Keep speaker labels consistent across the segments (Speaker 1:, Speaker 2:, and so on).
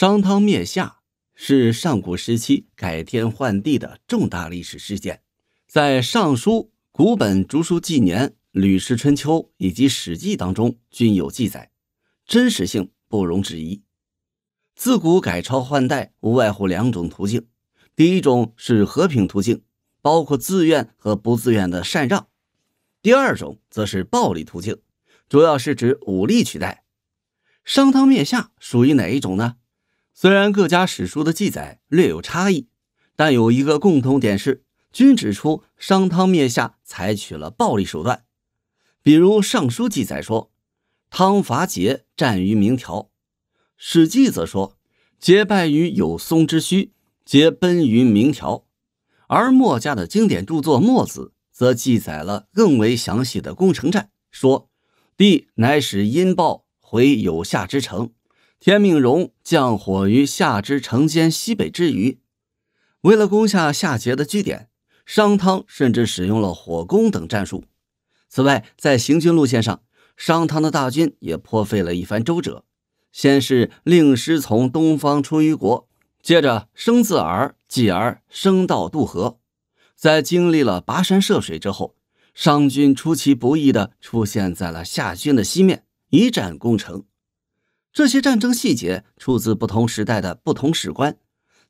Speaker 1: 商汤灭夏是上古时期改天换地的重大历史事件，在《尚书》《古本竹书纪年》《吕氏春秋》以及《史记》当中均有记载，真实性不容置疑。自古改朝换代无外乎两种途径，第一种是和平途径，包括自愿和不自愿的禅让；第二种则是暴力途径，主要是指武力取代。商汤灭夏属于哪一种呢？虽然各家史书的记载略有差异，但有一个共同点是，均指出商汤灭夏采取了暴力手段。比如《尚书》记载说，汤伐桀，战于鸣条；《史记》则说，桀败于有松之墟，桀奔于鸣条；而墨家的经典著作《墨子》则记载了更为详细的攻城战，说帝乃使阴豹回有夏之城。天命戎降火于夏之城间西北之隅，为了攻下夏桀的据点，商汤甚至使用了火攻等战术。此外，在行军路线上，商汤的大军也颇费了一番周折。先是令师从东方出于国，接着生自耳，继而升道渡河。在经历了跋山涉水之后，商军出其不意地出现在了夏军的西面，一战攻城。这些战争细节出自不同时代的不同史官，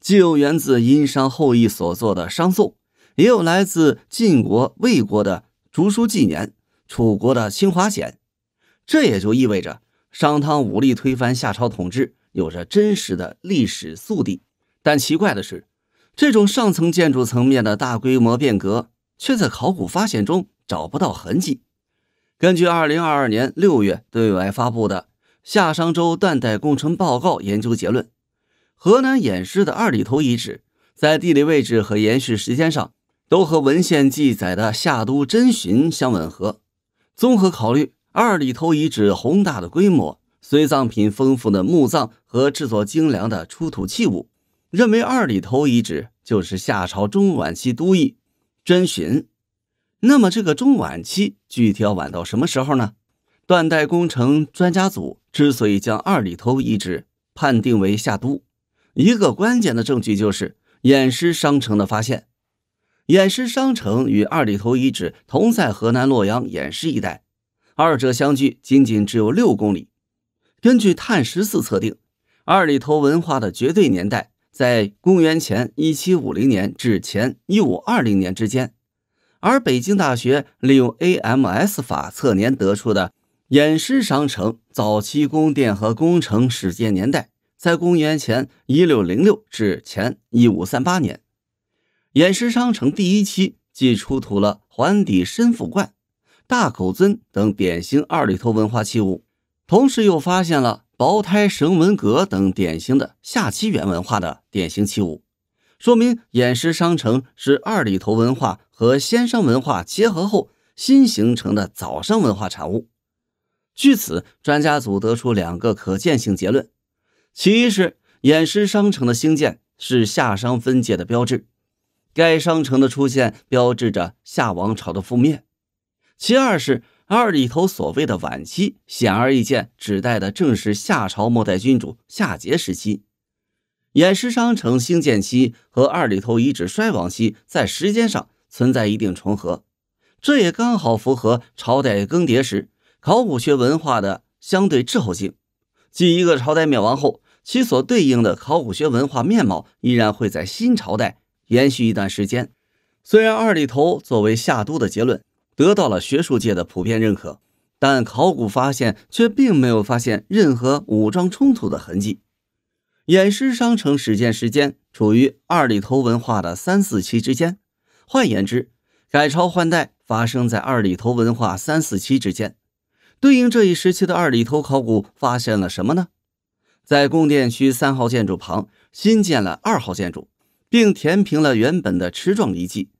Speaker 1: 既有源自殷商后裔所作的商颂，也有来自晋国、魏国的竹书纪年、楚国的清华简。这也就意味着商汤武力推翻夏朝统治有着真实的历史宿地。但奇怪的是，这种上层建筑层面的大规模变革却在考古发现中找不到痕迹。根据2022年6月对外发布的。夏商周断代工程报告研究结论：河南偃师的二里头遗址，在地理位置和延续时间上，都和文献记载的夏都真寻相吻合。综合考虑，二里头遗址宏大的规模、随葬品丰富的墓葬和制作精良的出土器物，认为二里头遗址就是夏朝中晚期都邑真寻。那么，这个中晚期具体要晚到什么时候呢？断代工程专家组之所以将二里头遗址判定为夏都，一个关键的证据就是偃师商城的发现。偃师商城与二里头遗址同在河南洛阳偃师一带，二者相距仅仅只有六公里。根据碳十四测定，二里头文化的绝对年代在公元前一七五零年至前一五二零年之间，而北京大学利用 AMS 法测年得出的。偃师商城早期宫殿和工程始建年代在公元前一六零六至前一五三八年。偃师商城第一期既出土了环底深腹罐、大口尊等典型二里头文化器物，同时又发现了薄胎绳纹阁等典型的下期原文化的典型器物，说明偃师商城是二里头文化和先商文化结合后新形成的早商文化产物。据此，专家组得出两个可见性结论：其一是偃师商城的兴建是夏商分界的标志，该商城的出现标志着夏王朝的覆灭；其二是二里头所谓的晚期，显而易见指代的正是夏朝末代君主夏桀时期。偃师商城兴建期和二里头遗址衰亡期在时间上存在一定重合，这也刚好符合朝代更迭时。考古学文化的相对滞后性，继一个朝代灭亡后，其所对应的考古学文化面貌依然会在新朝代延续一段时间。虽然二里头作为夏都的结论得到了学术界的普遍认可，但考古发现却并没有发现任何武装冲突的痕迹。偃师商城始建时间处于二里头文化的三四期之间，换言之，改朝换代发生在二里头文化三四期之间。对应这一时期的二里头考古发现了什么呢？在宫殿区三号建筑旁新建了二号建筑，并填平了原本的池状遗迹；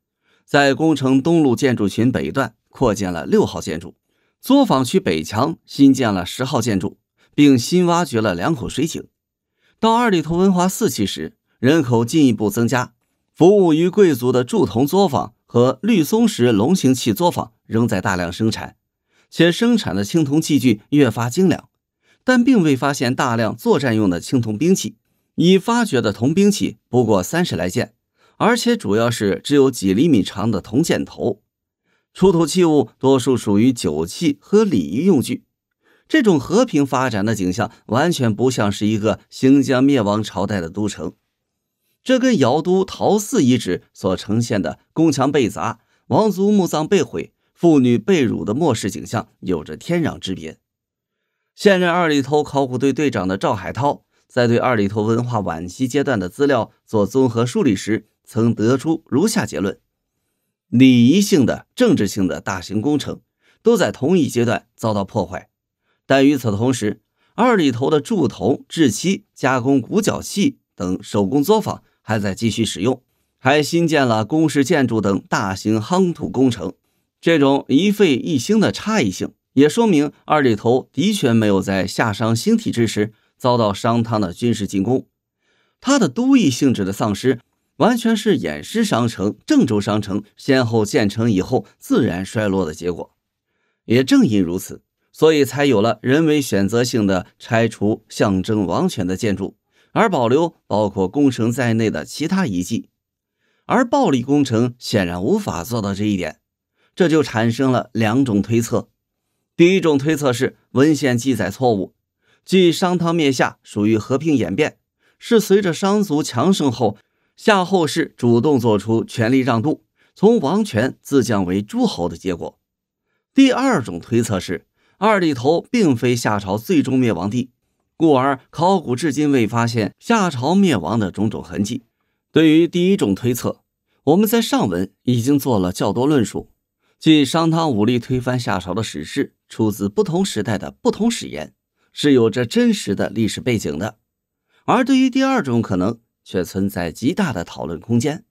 Speaker 1: 在工程东路建筑群北段扩建了六号建筑；作坊区北墙新建了十号建筑，并新挖掘了两口水井。到二里头文化四期时，人口进一步增加，服务于贵族的铸铜作坊和绿松石龙形器作坊仍在大量生产。且生产的青铜器具越发精良，但并未发现大量作战用的青铜兵器。已发掘的铜兵器不过三十来件，而且主要是只有几厘米长的铜箭头。出土器物多数属于酒器和礼仪用具。这种和平发展的景象，完全不像是一个新疆灭亡朝代的都城。这跟尧都陶寺遗址所呈现的宫墙被砸、王族墓葬被毁。妇女被辱的末世景象有着天壤之别。现任二里头考古队队长的赵海涛，在对二里头文化晚期阶段的资料做综合梳理时，曾得出如下结论：礼仪性的、政治性的大型工程都在同一阶段遭到破坏，但与此同时，二里头的铸铜、制漆、加工骨角器等手工作坊还在继续使用，还新建了工事建筑等大型夯土工程。这种一废一兴的差异性，也说明二里头的确没有在夏商兴体之时遭到商汤的军事进攻。它的都邑性质的丧失，完全是偃师商城、郑州商城先后建成以后自然衰落的结果。也正因如此，所以才有了人为选择性的拆除象征王权的建筑，而保留包括宫城在内的其他遗迹。而暴力工程显然无法做到这一点。这就产生了两种推测，第一种推测是文献记载错误，即商汤灭夏属于和平演变，是随着商族强盛后夏后氏主动做出权力让渡，从王权自降为诸侯的结果。第二种推测是二里头并非夏朝最终灭亡地，故而考古至今未发现夏朝灭亡的种种痕迹。对于第一种推测，我们在上文已经做了较多论述。晋商汤武力推翻夏朝的史事，出自不同时代的不同史言，是有着真实的历史背景的；而对于第二种可能，却存在极大的讨论空间。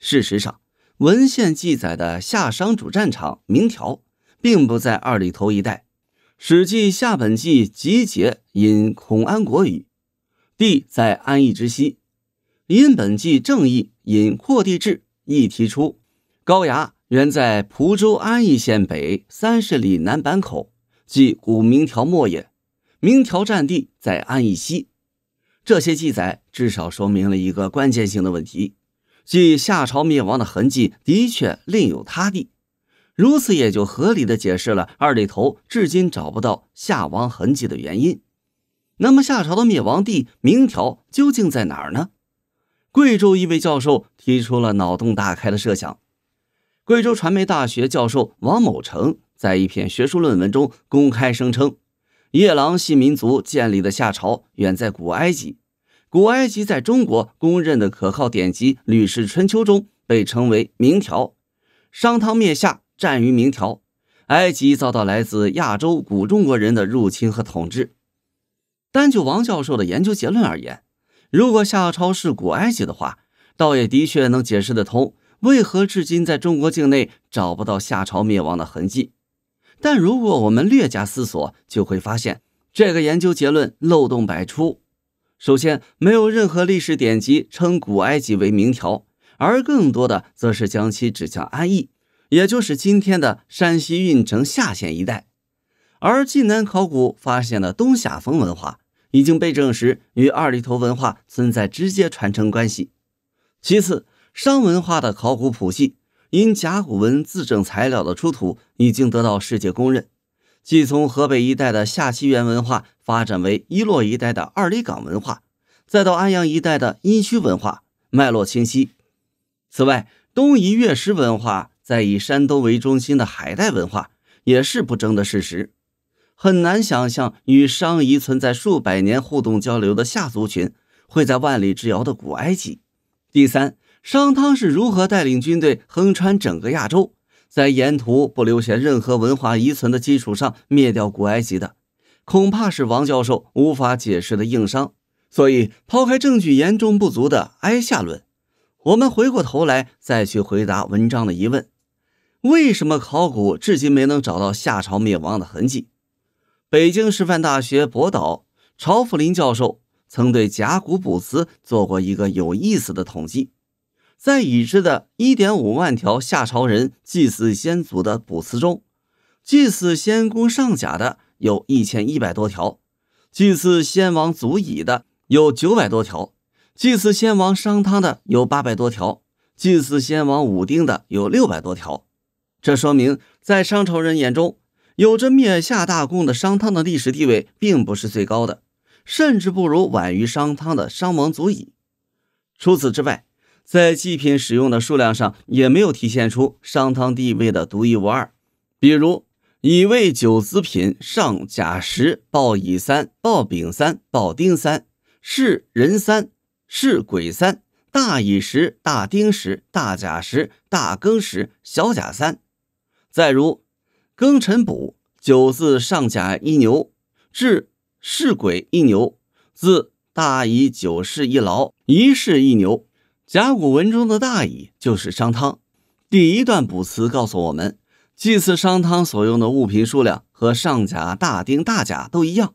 Speaker 1: 事实上，文献记载的夏商主战场明条，并不在二里头一带。《史记·夏本纪》集解引孔安国语：“地在安邑之西。”《殷本纪正义》引《阔地志》亦提出高崖。原在蒲州安邑县北三十里南坂口，即古明条末也。明条占地在安邑西。这些记载至少说明了一个关键性的问题，即夏朝灭亡的痕迹的确另有他地。如此也就合理的解释了二里头至今找不到夏王痕迹的原因。那么夏朝的灭亡地明条究竟在哪儿呢？贵州一位教授提出了脑洞大开的设想。贵州传媒大学教授王某成在一篇学术论文中公开声称，夜郎系民族建立的夏朝远在古埃及。古埃及在中国公认的可靠典籍《吕氏春秋》中被称为“明条”，商汤灭夏战于明条，埃及遭到来自亚洲古中国人的入侵和统治。单就王教授的研究结论而言，如果夏朝是古埃及的话，倒也的确能解释得通。为何至今在中国境内找不到夏朝灭亡的痕迹？但如果我们略加思索，就会发现这个研究结论漏洞百出。首先，没有任何历史典籍称古埃及为明条，而更多的则是将其指向安邑，也就是今天的山西运城夏县一带。而晋南考古发现的东夏风文化已经被证实与二里头文化存在直接传承关系。其次，商文化的考古谱系，因甲骨文字证材料的出土，已经得到世界公认。即从河北一带的夏西元文化发展为伊洛一带的二里岗文化，再到安阳一带的殷墟文化，脉络清晰。此外，东夷月石文化在以山东为中心的海带文化，也是不争的事实。很难想象与商遗存在数百年互动交流的夏族群，会在万里之遥的古埃及。第三。商汤是如何带领军队横穿整个亚洲，在沿途不留下任何文化遗存的基础上灭掉古埃及的？恐怕是王教授无法解释的硬伤。所以，抛开证据严重不足的埃夏论，我们回过头来再去回答文章的疑问：为什么考古至今没能找到夏朝灭亡的痕迹？北京师范大学博导朝福林教授曾对甲骨卜辞做过一个有意思的统计。在已知的1.5万条夏朝人祭祀先祖的卜辞中，祭祀先公上甲的有一千一百多条，祭祀先王祖乙的有九百多条，祭祀先王商汤的有八百多条，祭祀先王武丁的有六百多条。这说明，在商朝人眼中，有着灭夏大功的商汤的历史地位并不是最高的，甚至不如晚于商汤的商王祖乙。除此之外，在祭品使用的数量上，也没有体现出商汤地位的独一无二。比如，乙未九子品上甲十，报乙三，报丙三，报丁三，是人三是鬼三，大乙十，大丁十，大甲十，大庚十，小甲三。再如，庚辰补九字上甲一牛，至是鬼一牛，自大乙九世一牢，一世一牛。甲骨文中的大乙就是商汤。第一段卜辞告诉我们，祭祀商汤所用的物品数量和上甲、大丁、大甲都一样。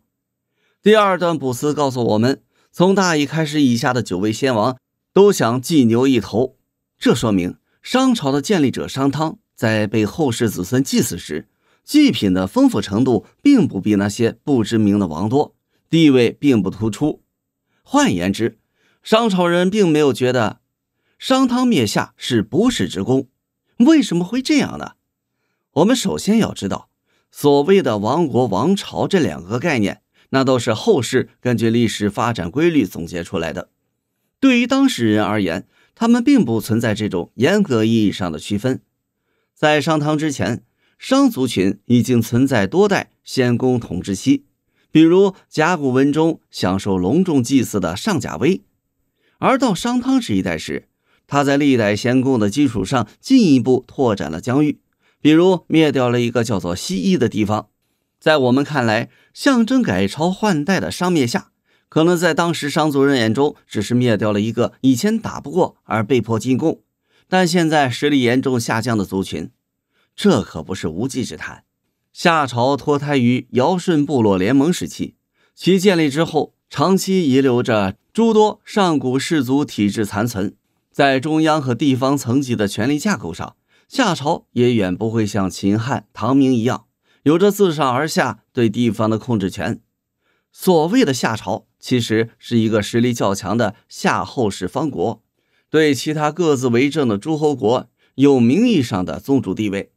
Speaker 1: 第二段卜辞告诉我们，从大乙开始以下的九位先王都想祭牛一头。这说明商朝的建立者商汤在被后世子孙祭祀时，祭品的丰富程度并不比那些不知名的王多，地位并不突出。换言之，商朝人并没有觉得商汤灭夏是不世之功，为什么会这样呢？我们首先要知道，所谓的亡国王朝这两个概念，那都是后世根据历史发展规律总结出来的。对于当时人而言，他们并不存在这种严格意义上的区分。在商汤之前，商族群已经存在多代先公统治期，比如甲骨文中享受隆重祭祀的上甲微。而到商汤这一代时，他在历代贤公的基础上进一步拓展了疆域，比如灭掉了一个叫做西夷的地方。在我们看来，象征改朝换代的商灭夏，可能在当时商族人眼中只是灭掉了一个以前打不过而被迫进贡，但现在实力严重下降的族群。这可不是无稽之谈。夏朝脱胎于尧舜部落联盟时期，其建立之后。长期遗留着诸多上古氏族体制残存，在中央和地方层级的权力架构上，夏朝也远不会像秦汉唐明一样，有着自上而下对地方的控制权。所谓的夏朝，其实是一个实力较强的夏后氏方国，对其他各自为政的诸侯国有名义上的宗主地位。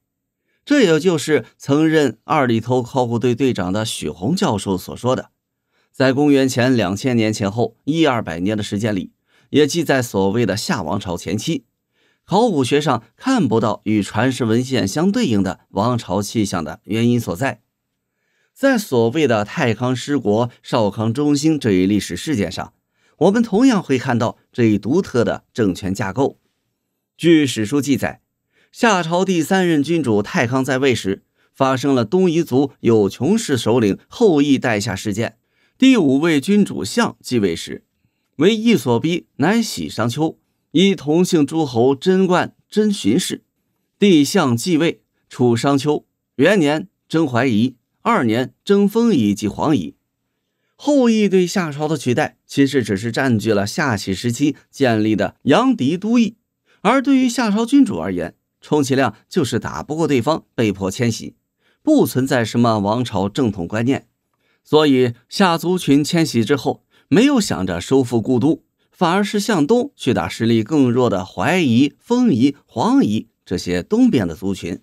Speaker 1: 这也就是曾任二里头考古队队长的许宏教授所说的。在公元前两千年前后一二百年的时间里，也即在所谓的夏王朝前期，考古学上看不到与传世文献相对应的王朝气象的原因所在。在所谓的太康失国、少康中兴这一历史事件上，我们同样会看到这一独特的政权架构。据史书记载，夏朝第三任君主太康在位时，发生了东夷族有穷氏首领后羿代夏事件。第五位君主相继位时，为羿所逼，乃喜商丘，依同姓诸侯贞观、贞巡氏。帝相继位，楚商丘元年，征怀夷，二年，征封夷及黄夷。后羿对夏朝的取代，其实只是占据了夏启时期建立的阳翟都邑，而对于夏朝君主而言，充其量就是打不过对方，被迫迁徙，不存在什么王朝正统观念。所以夏族群迁徙之后，没有想着收复故都，反而是向东去打实力更弱的淮夷、丰夷、黄夷这些东边的族群。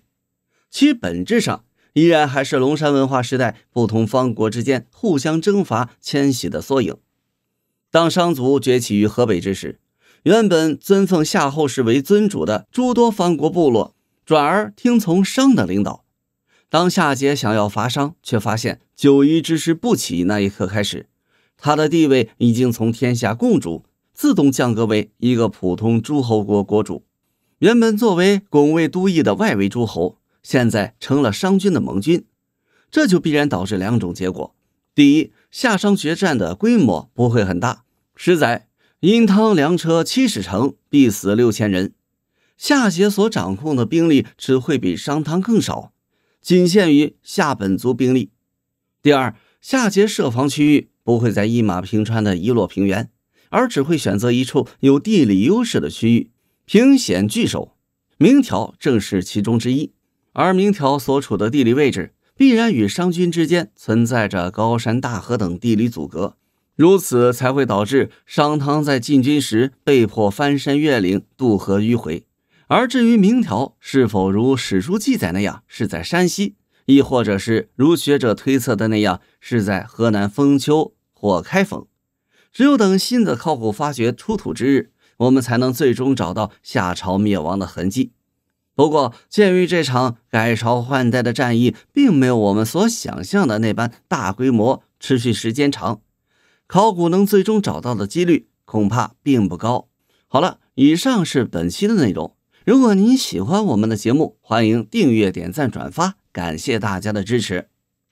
Speaker 1: 其本质上依然还是龙山文化时代不同方国之间互相征伐、迁徙的缩影。当商族崛起于河北之时，原本尊奉夏后氏为尊主的诸多方国部落，转而听从商的领导。当夏桀想要伐商，却发现。九夷之师不起那一刻开始，他的地位已经从天下共主自动降格为一个普通诸侯国国主。原本作为拱卫都邑的外围诸侯，现在成了商军的盟军，这就必然导致两种结果：第一，夏商决战的规模不会很大。史载殷汤粮车七十乘，必死六千人。夏桀所掌控的兵力只会比商汤更少，仅限于夏本族兵力。第二，夏桀设防区域不会在一马平川的一落平原，而只会选择一处有地理优势的区域，凭险据守。明条正是其中之一。而明条所处的地理位置，必然与商军之间存在着高山大河等地理阻隔，如此才会导致商汤在进军时被迫翻山越岭、渡河迂回。而至于明条是否如史书记载那样是在山西？亦或者是如学者推测的那样，是在河南封丘或开封。只有等新的考古发掘出土之日，我们才能最终找到夏朝灭亡的痕迹。不过，鉴于这场改朝换代的战役并没有我们所想象的那般大规模、持续时间长，考古能最终找到的几率恐怕并不高。好了，以上是本期的内容。如果您喜欢我们的节目，欢迎订阅、点赞、转发。感谢大家的支持。